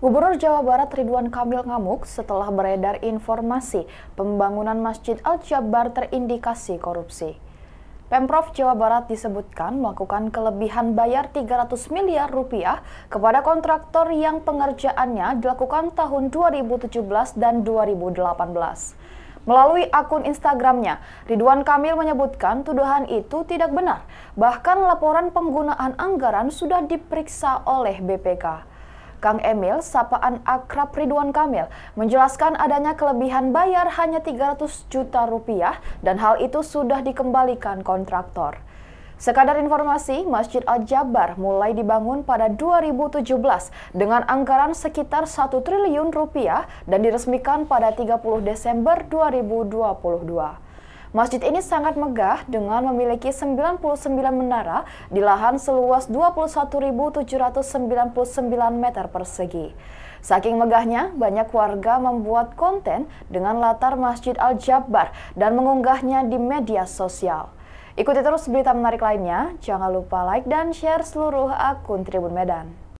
Gubernur Jawa Barat Ridwan Kamil ngamuk setelah beredar informasi pembangunan Masjid al Jabbar terindikasi korupsi. Pemprov Jawa Barat disebutkan melakukan kelebihan bayar 300 miliar rupiah kepada kontraktor yang pengerjaannya dilakukan tahun 2017 dan 2018. Melalui akun Instagramnya, Ridwan Kamil menyebutkan tuduhan itu tidak benar. Bahkan laporan penggunaan anggaran sudah diperiksa oleh BPK. Kang Emil, sapaan akrab Ridwan Kamil, menjelaskan adanya kelebihan bayar hanya 300 juta rupiah dan hal itu sudah dikembalikan kontraktor. Sekadar informasi, Masjid Al-Jabar mulai dibangun pada 2017 dengan anggaran sekitar 1 triliun rupiah dan diresmikan pada 30 Desember 2022. Masjid ini sangat megah dengan memiliki 99 menara di lahan seluas 21.799 meter persegi. Saking megahnya, banyak warga membuat konten dengan latar Masjid Al-Jabbar dan mengunggahnya di media sosial. Ikuti terus berita menarik lainnya, jangan lupa like dan share seluruh akun Tribun Medan.